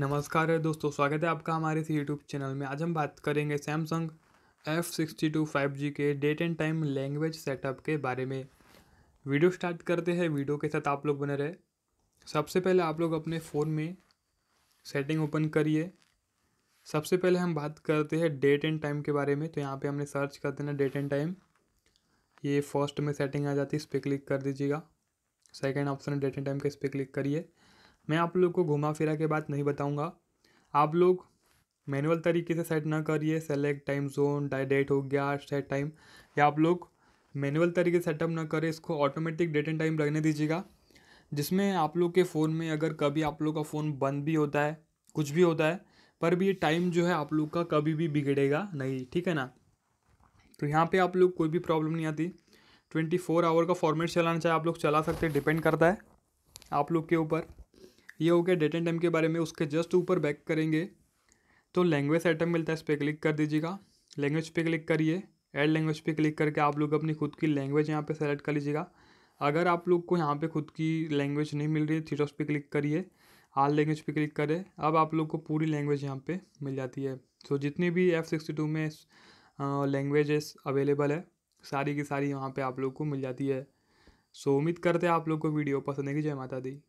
नमस्कार है दोस्तों स्वागत है आपका हमारे इस यूट्यूब चैनल में आज हम बात करेंगे Samsung F sixty two five G के date and time language setup के बारे में वीडियो स्टार्ट करते हैं वीडियो के साथ आप लोग बने रहे सबसे पहले आप लोग अपने फ़ोन में सेटिंग ओपन करिए सबसे पहले हम बात करते हैं डेट एंड टाइम के बारे में तो यहाँ पे हमने सर्च कर देना डेट एंड टाइम ये फर्स्ट में सेटिंग आ जाती है इस पर क्लिक कर दीजिएगा second option date and time का इस पर क्लिक करिए मैं आप लोग को घुमा फिरा के बात नहीं बताऊँगा आप लोग मैनुअल तरीके से सेट ना करिए सेलेक्ट टाइम जोन डेट हो गया सेट टाइम या आप लोग मैनुअल तरीके से सेटअप ना करें इसको ऑटोमेटिक डेट एंड टाइम रखने दीजिएगा जिसमें आप लोग के फ़ोन में अगर कभी आप लोग का फ़ोन बंद भी होता है कुछ भी होता है पर भी ये टाइम जो है आप लोग का कभी भी बिगड़ेगा नहीं ठीक है ना तो यहाँ पे आप लोग कोई भी प्रॉब्लम नहीं आती ट्वेंटी फोर आवर का फॉर्मेट चलाना चाहे आप लोग चला सकते डिपेंड करता है आप लोग के ऊपर ये हो गया डेट एंड टाइम के बारे में उसके जस्ट ऊपर बैक करेंगे तो लैंग्वेज आइटम मिलता है इस पर क्लिक कर दीजिएगा लैंग्वेज पे क्लिक करिए एड लैंग्वेज पे क्लिक करके आप लोग अपनी खुद की लैंग्वेज यहाँ पे सेलेक्ट कर लीजिएगा अगर आप लोग को यहाँ पे खुद की लैंग्वेज नहीं मिल रही है थीटोस पे क्लिक करिए आल लैंग्वेज पे क्लिक करें अब आप लोग को पूरी लैंग्वेज यहाँ पे मिल जाती है सो so, जितनी भी एफ सिक्सटी टू में लैंग्वेजेस अवेलेबल है सारी की सारी यहाँ पर आप लोग को मिल जाती है सो so, उम्मीद करते हैं आप लोग को वीडियो पसंद है कि जय माता दी